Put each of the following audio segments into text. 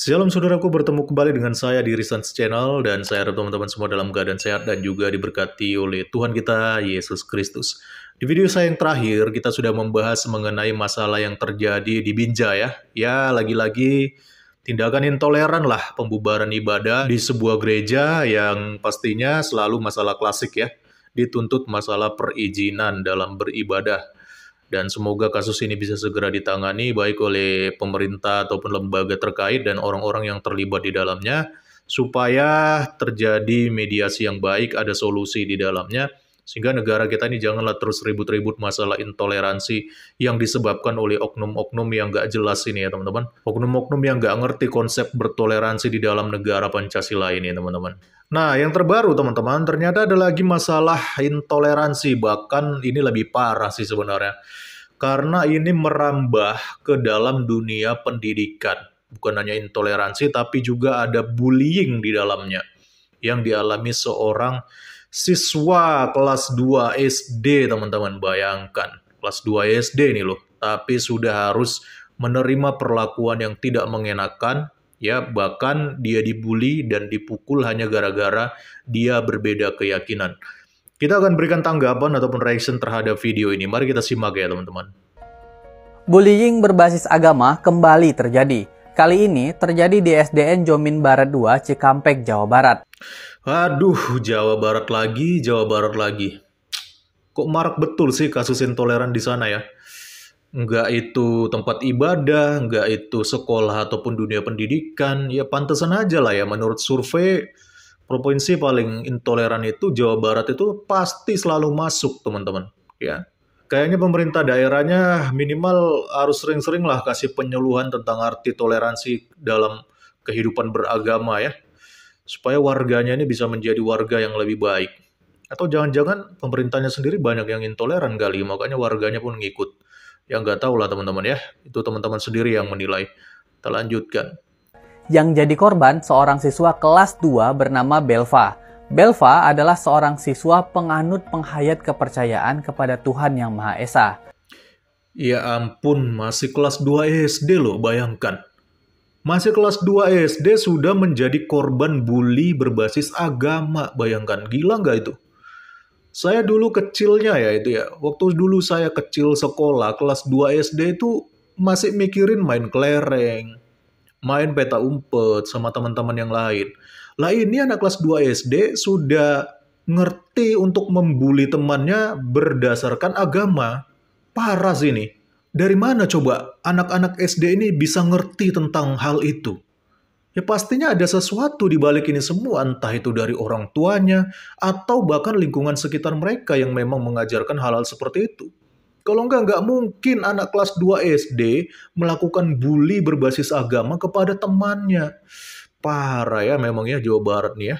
Shalom saudaraku, bertemu kembali dengan saya di Resistance Channel dan saya harap teman-teman semua dalam keadaan sehat dan juga diberkati oleh Tuhan kita, Yesus Kristus. Di video saya yang terakhir, kita sudah membahas mengenai masalah yang terjadi di Binja ya. Ya, lagi-lagi tindakan intoleran lah pembubaran ibadah di sebuah gereja yang pastinya selalu masalah klasik ya. Dituntut masalah perizinan dalam beribadah dan semoga kasus ini bisa segera ditangani baik oleh pemerintah ataupun lembaga terkait dan orang-orang yang terlibat di dalamnya supaya terjadi mediasi yang baik, ada solusi di dalamnya sehingga negara kita ini janganlah terus ribut-ribut masalah intoleransi yang disebabkan oleh oknum-oknum yang nggak jelas ini ya teman-teman. Oknum-oknum yang nggak ngerti konsep bertoleransi di dalam negara Pancasila ini ya teman-teman. Nah, yang terbaru teman-teman, ternyata ada lagi masalah intoleransi, bahkan ini lebih parah sih sebenarnya. Karena ini merambah ke dalam dunia pendidikan. Bukan hanya intoleransi, tapi juga ada bullying di dalamnya yang dialami seorang siswa kelas 2 SD, teman-teman. Bayangkan, kelas 2 SD nih loh, tapi sudah harus menerima perlakuan yang tidak mengenakan, ya bahkan dia dibully dan dipukul hanya gara-gara dia berbeda keyakinan. Kita akan berikan tanggapan ataupun reaction terhadap video ini. Mari kita simak ya teman-teman. Bullying berbasis agama kembali terjadi. Kali ini terjadi di SDN Jomin Barat 2, Cikampek, Jawa Barat. Aduh, Jawa Barat lagi, Jawa Barat lagi. Kok marak betul sih kasus intoleran di sana ya? Enggak itu tempat ibadah, enggak itu sekolah ataupun dunia pendidikan. Ya pantesan aja lah ya, menurut survei provinsi paling intoleran itu Jawa Barat itu pasti selalu masuk teman-teman. Ya, kayaknya pemerintah daerahnya minimal harus sering-sering lah kasih penyuluhan tentang arti toleransi dalam kehidupan beragama ya supaya warganya ini bisa menjadi warga yang lebih baik. Atau jangan-jangan pemerintahnya sendiri banyak yang intoleran kali, makanya warganya pun ngikut. Ya nggak tahu lah teman-teman ya, itu teman-teman sendiri yang menilai. Kita lanjutkan. Yang jadi korban seorang siswa kelas 2 bernama Belva. Belva adalah seorang siswa penganut penghayat kepercayaan kepada Tuhan Yang Maha Esa. Ya ampun, masih kelas 2 SD loh, bayangkan. Masih kelas 2 SD sudah menjadi korban bully berbasis agama. Bayangkan, gila nggak itu? Saya dulu kecilnya ya itu ya. Waktu dulu saya kecil sekolah, kelas 2 SD itu masih mikirin main kelereng, main peta umpet sama teman-teman yang lain. Lah ini anak kelas 2 SD sudah ngerti untuk membuli temannya berdasarkan agama. Parah sih ini. Dari mana coba anak-anak SD ini bisa ngerti tentang hal itu? Ya pastinya ada sesuatu di balik ini semua, entah itu dari orang tuanya, atau bahkan lingkungan sekitar mereka yang memang mengajarkan hal-hal seperti itu. Kalau enggak, enggak mungkin anak kelas 2 SD melakukan bully berbasis agama kepada temannya. Parah ya memangnya Jawa Barat nih ya.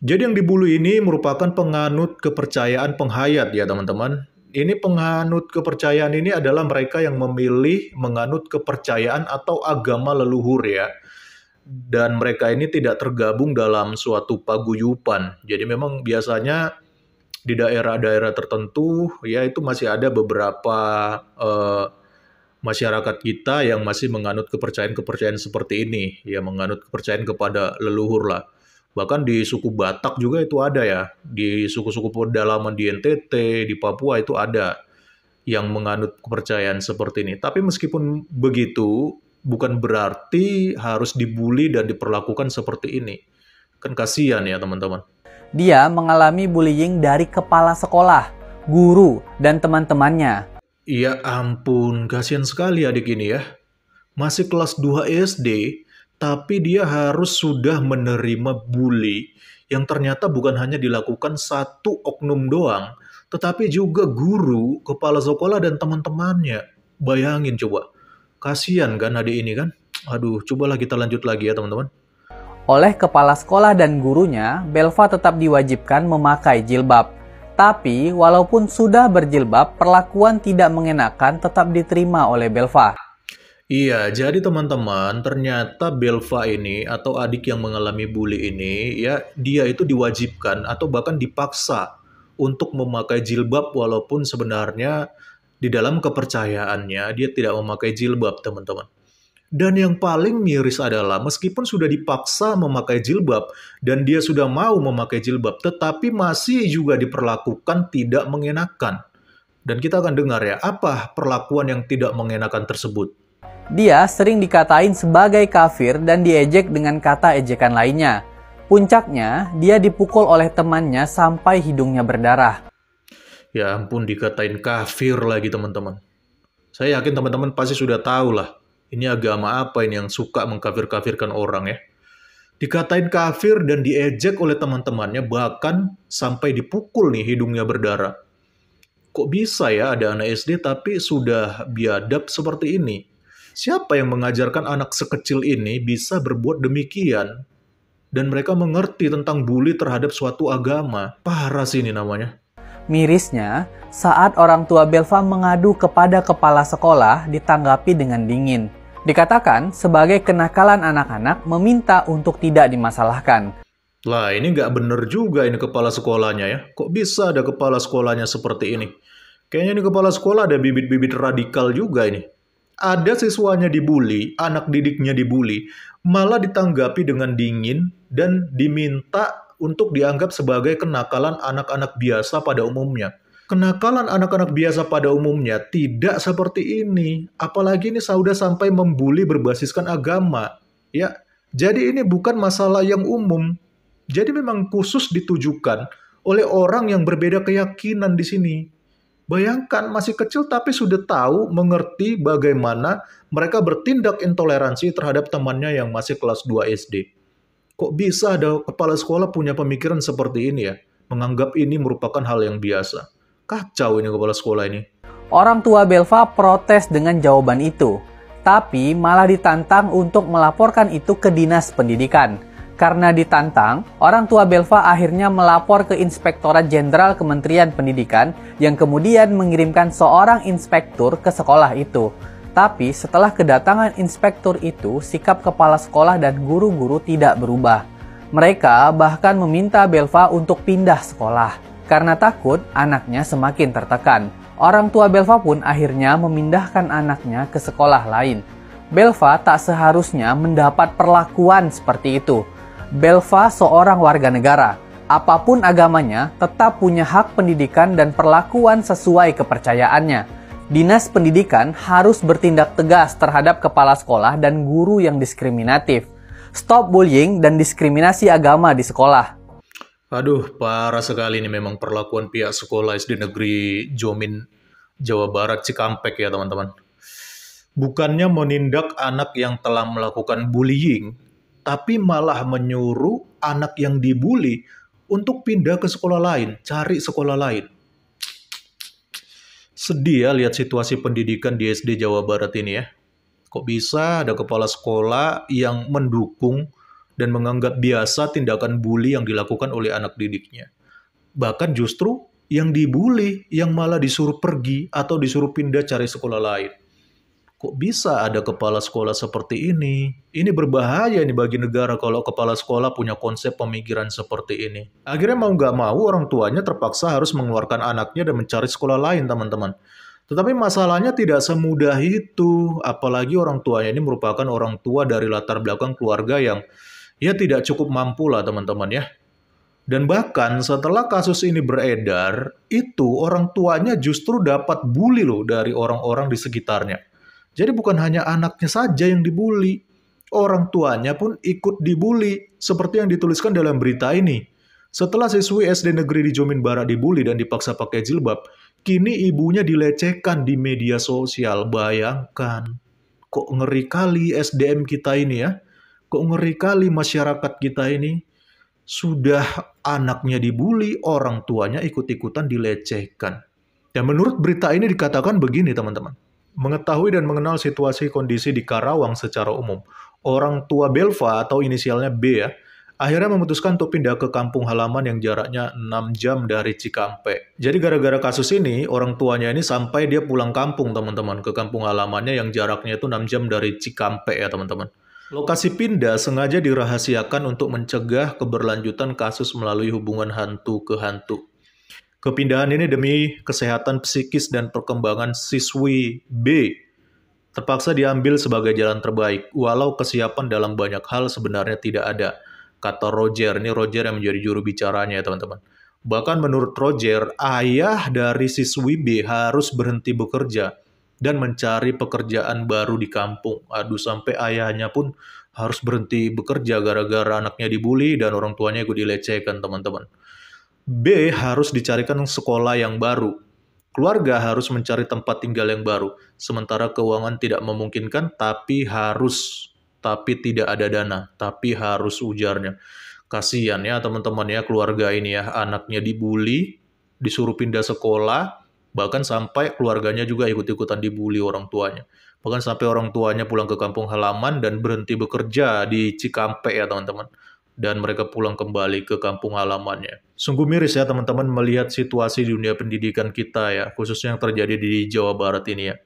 Jadi yang dibully ini merupakan penganut kepercayaan penghayat ya teman-teman ini penganut kepercayaan ini adalah mereka yang memilih menganut kepercayaan atau agama leluhur ya. Dan mereka ini tidak tergabung dalam suatu paguyupan. Jadi memang biasanya di daerah-daerah tertentu ya itu masih ada beberapa uh, masyarakat kita yang masih menganut kepercayaan-kepercayaan seperti ini, ya menganut kepercayaan kepada leluhur lah. Bahkan di suku Batak juga itu ada ya. Di suku-suku pedalaman di NTT, di Papua itu ada yang menganut kepercayaan seperti ini. Tapi meskipun begitu, bukan berarti harus dibully dan diperlakukan seperti ini. Kan kasihan ya teman-teman. Dia mengalami bullying dari kepala sekolah, guru, dan teman-temannya. Iya ampun, kasihan sekali adik ini ya. Masih kelas 2 SD, tapi dia harus sudah menerima bully yang ternyata bukan hanya dilakukan satu oknum doang, tetapi juga guru, kepala sekolah, dan teman-temannya. Bayangin coba, kasihan kan adik ini kan? Aduh, cobalah kita lanjut lagi ya teman-teman. Oleh kepala sekolah dan gurunya, Belva tetap diwajibkan memakai jilbab. Tapi, walaupun sudah berjilbab, perlakuan tidak mengenakan tetap diterima oleh Belva. Iya, jadi teman-teman, ternyata Belva ini atau adik yang mengalami bully ini, ya dia itu diwajibkan atau bahkan dipaksa untuk memakai jilbab walaupun sebenarnya di dalam kepercayaannya dia tidak memakai jilbab, teman-teman. Dan yang paling miris adalah meskipun sudah dipaksa memakai jilbab dan dia sudah mau memakai jilbab, tetapi masih juga diperlakukan tidak mengenakan. Dan kita akan dengar ya, apa perlakuan yang tidak mengenakan tersebut. Dia sering dikatain sebagai kafir dan diejek dengan kata ejekan lainnya. Puncaknya, dia dipukul oleh temannya sampai hidungnya berdarah. Ya ampun, dikatain kafir lagi teman-teman. Saya yakin teman-teman pasti sudah tahu lah, ini agama apa ini yang suka mengkafir-kafirkan orang ya. Dikatain kafir dan diejek oleh teman-temannya, bahkan sampai dipukul nih hidungnya berdarah kok bisa ya ada anak SD tapi sudah biadab seperti ini? Siapa yang mengajarkan anak sekecil ini bisa berbuat demikian? Dan mereka mengerti tentang bully terhadap suatu agama. Parah sih ini namanya. Mirisnya, saat orang tua Belva mengadu kepada kepala sekolah ditanggapi dengan dingin. Dikatakan sebagai kenakalan anak-anak meminta untuk tidak dimasalahkan. Lah ini nggak bener juga ini kepala sekolahnya ya. Kok bisa ada kepala sekolahnya seperti ini? Kayaknya ini kepala sekolah ada bibit-bibit radikal juga ini ada siswanya dibully, anak didiknya dibully, malah ditanggapi dengan dingin dan diminta untuk dianggap sebagai kenakalan anak-anak biasa pada umumnya. Kenakalan anak-anak biasa pada umumnya tidak seperti ini, apalagi ini sudah sampai membuli berbasiskan agama. Ya, jadi ini bukan masalah yang umum. Jadi memang khusus ditujukan oleh orang yang berbeda keyakinan di sini. Bayangkan masih kecil tapi sudah tahu, mengerti bagaimana mereka bertindak intoleransi terhadap temannya yang masih kelas 2 SD. Kok bisa ada kepala sekolah punya pemikiran seperti ini ya? Menganggap ini merupakan hal yang biasa. Kacau ini kepala sekolah ini. Orang tua Belva protes dengan jawaban itu, tapi malah ditantang untuk melaporkan itu ke dinas pendidikan. Karena ditantang, orang tua Belva akhirnya melapor ke Inspektorat Jenderal Kementerian Pendidikan yang kemudian mengirimkan seorang inspektur ke sekolah itu. Tapi setelah kedatangan inspektur itu, sikap kepala sekolah dan guru-guru tidak berubah. Mereka bahkan meminta Belva untuk pindah sekolah karena takut anaknya semakin tertekan. Orang tua Belva pun akhirnya memindahkan anaknya ke sekolah lain. Belva tak seharusnya mendapat perlakuan seperti itu. Belva seorang warga negara. Apapun agamanya, tetap punya hak pendidikan dan perlakuan sesuai kepercayaannya. Dinas Pendidikan harus bertindak tegas terhadap kepala sekolah dan guru yang diskriminatif. Stop bullying dan diskriminasi agama di sekolah. Aduh, parah sekali ini memang perlakuan pihak sekolah SD Negeri Jomin, Jawa Barat, Cikampek ya teman-teman. Bukannya menindak anak yang telah melakukan bullying, tapi malah menyuruh anak yang dibully untuk pindah ke sekolah lain, cari sekolah lain. Sedih ya lihat situasi pendidikan di SD Jawa Barat ini ya. Kok bisa ada kepala sekolah yang mendukung dan menganggap biasa tindakan bully yang dilakukan oleh anak didiknya. Bahkan justru yang dibully yang malah disuruh pergi atau disuruh pindah cari sekolah lain kok bisa ada kepala sekolah seperti ini? Ini berbahaya nih bagi negara kalau kepala sekolah punya konsep pemikiran seperti ini. Akhirnya mau nggak mau orang tuanya terpaksa harus mengeluarkan anaknya dan mencari sekolah lain teman-teman. Tetapi masalahnya tidak semudah itu, apalagi orang tuanya ini merupakan orang tua dari latar belakang keluarga yang ya tidak cukup mampu lah teman-teman ya. Dan bahkan setelah kasus ini beredar, itu orang tuanya justru dapat bully loh dari orang-orang di sekitarnya. Jadi bukan hanya anaknya saja yang dibully, orang tuanya pun ikut dibully, seperti yang dituliskan dalam berita ini. Setelah siswi SD negeri di Jomin Barat dibully dan dipaksa pakai jilbab, kini ibunya dilecehkan di media sosial. Bayangkan, kok ngeri kali SDM kita ini ya, kok ngeri kali masyarakat kita ini sudah anaknya dibully, orang tuanya ikut-ikutan dilecehkan. Dan menurut berita ini dikatakan begini teman-teman mengetahui dan mengenal situasi kondisi di Karawang secara umum. Orang tua Belva atau inisialnya B ya, akhirnya memutuskan untuk pindah ke kampung halaman yang jaraknya 6 jam dari Cikampek. Jadi gara-gara kasus ini, orang tuanya ini sampai dia pulang kampung teman-teman, ke kampung halamannya yang jaraknya itu 6 jam dari Cikampek ya teman-teman. Lokasi pindah sengaja dirahasiakan untuk mencegah keberlanjutan kasus melalui hubungan hantu ke hantu. Kepindahan ini demi kesehatan psikis dan perkembangan siswi B terpaksa diambil sebagai jalan terbaik, walau kesiapan dalam banyak hal sebenarnya tidak ada, kata Roger. Ini Roger yang menjadi juru bicaranya ya teman-teman. Bahkan menurut Roger, ayah dari siswi B harus berhenti bekerja dan mencari pekerjaan baru di kampung. Aduh, sampai ayahnya pun harus berhenti bekerja gara-gara anaknya dibully dan orang tuanya ikut dilecehkan, teman-teman. B harus dicarikan sekolah yang baru. Keluarga harus mencari tempat tinggal yang baru, sementara keuangan tidak memungkinkan, tapi harus, tapi tidak ada dana, tapi harus ujarnya. Kasian ya teman-teman ya keluarga ini ya, anaknya dibully, disuruh pindah sekolah, bahkan sampai keluarganya juga ikut-ikutan dibully orang tuanya. Bahkan sampai orang tuanya pulang ke kampung halaman dan berhenti bekerja di Cikampek ya teman-teman dan mereka pulang kembali ke kampung halamannya. Sungguh miris ya teman-teman melihat situasi di dunia pendidikan kita ya, khususnya yang terjadi di Jawa Barat ini ya.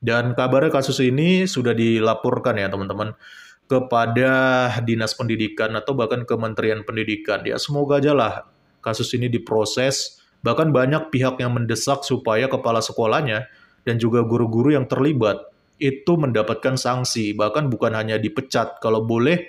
Dan kabarnya kasus ini sudah dilaporkan ya teman-teman kepada Dinas Pendidikan atau bahkan Kementerian Pendidikan. Ya semoga aja lah kasus ini diproses, bahkan banyak pihak yang mendesak supaya kepala sekolahnya dan juga guru-guru yang terlibat itu mendapatkan sanksi, bahkan bukan hanya dipecat, kalau boleh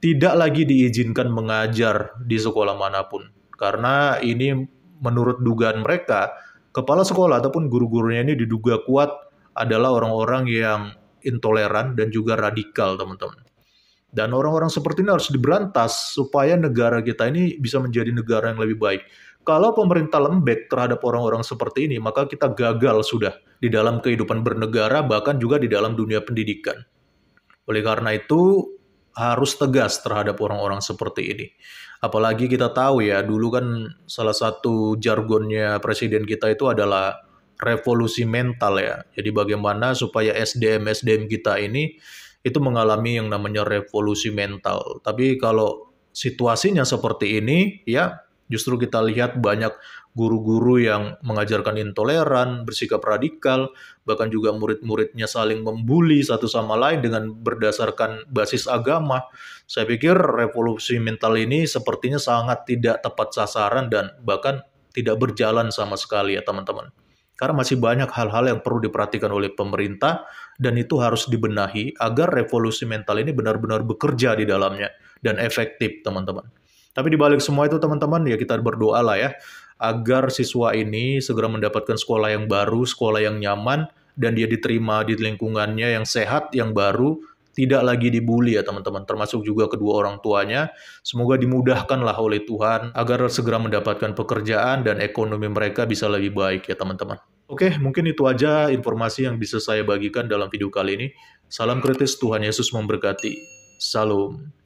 tidak lagi diizinkan mengajar di sekolah manapun. Karena ini menurut dugaan mereka, kepala sekolah ataupun guru-gurunya ini diduga kuat adalah orang-orang yang intoleran dan juga radikal, teman-teman. Dan orang-orang seperti ini harus diberantas supaya negara kita ini bisa menjadi negara yang lebih baik. Kalau pemerintah lembek terhadap orang-orang seperti ini, maka kita gagal sudah di dalam kehidupan bernegara, bahkan juga di dalam dunia pendidikan. Oleh karena itu, harus tegas terhadap orang-orang seperti ini. Apalagi kita tahu ya, dulu kan salah satu jargonnya presiden kita itu adalah revolusi mental ya. Jadi bagaimana supaya SDM SDM kita ini itu mengalami yang namanya revolusi mental. Tapi kalau situasinya seperti ini ya justru kita lihat banyak guru-guru yang mengajarkan intoleran, bersikap radikal, bahkan juga murid-muridnya saling membuli satu sama lain dengan berdasarkan basis agama. Saya pikir revolusi mental ini sepertinya sangat tidak tepat sasaran dan bahkan tidak berjalan sama sekali ya teman-teman. Karena masih banyak hal-hal yang perlu diperhatikan oleh pemerintah dan itu harus dibenahi agar revolusi mental ini benar-benar bekerja di dalamnya dan efektif teman-teman. Tapi dibalik semua itu teman-teman ya kita berdoa lah ya agar siswa ini segera mendapatkan sekolah yang baru, sekolah yang nyaman, dan dia diterima di lingkungannya yang sehat, yang baru, tidak lagi dibully ya teman-teman, termasuk juga kedua orang tuanya. Semoga dimudahkanlah oleh Tuhan agar segera mendapatkan pekerjaan dan ekonomi mereka bisa lebih baik ya teman-teman. Oke, mungkin itu aja informasi yang bisa saya bagikan dalam video kali ini. Salam kritis, Tuhan Yesus memberkati. Salam.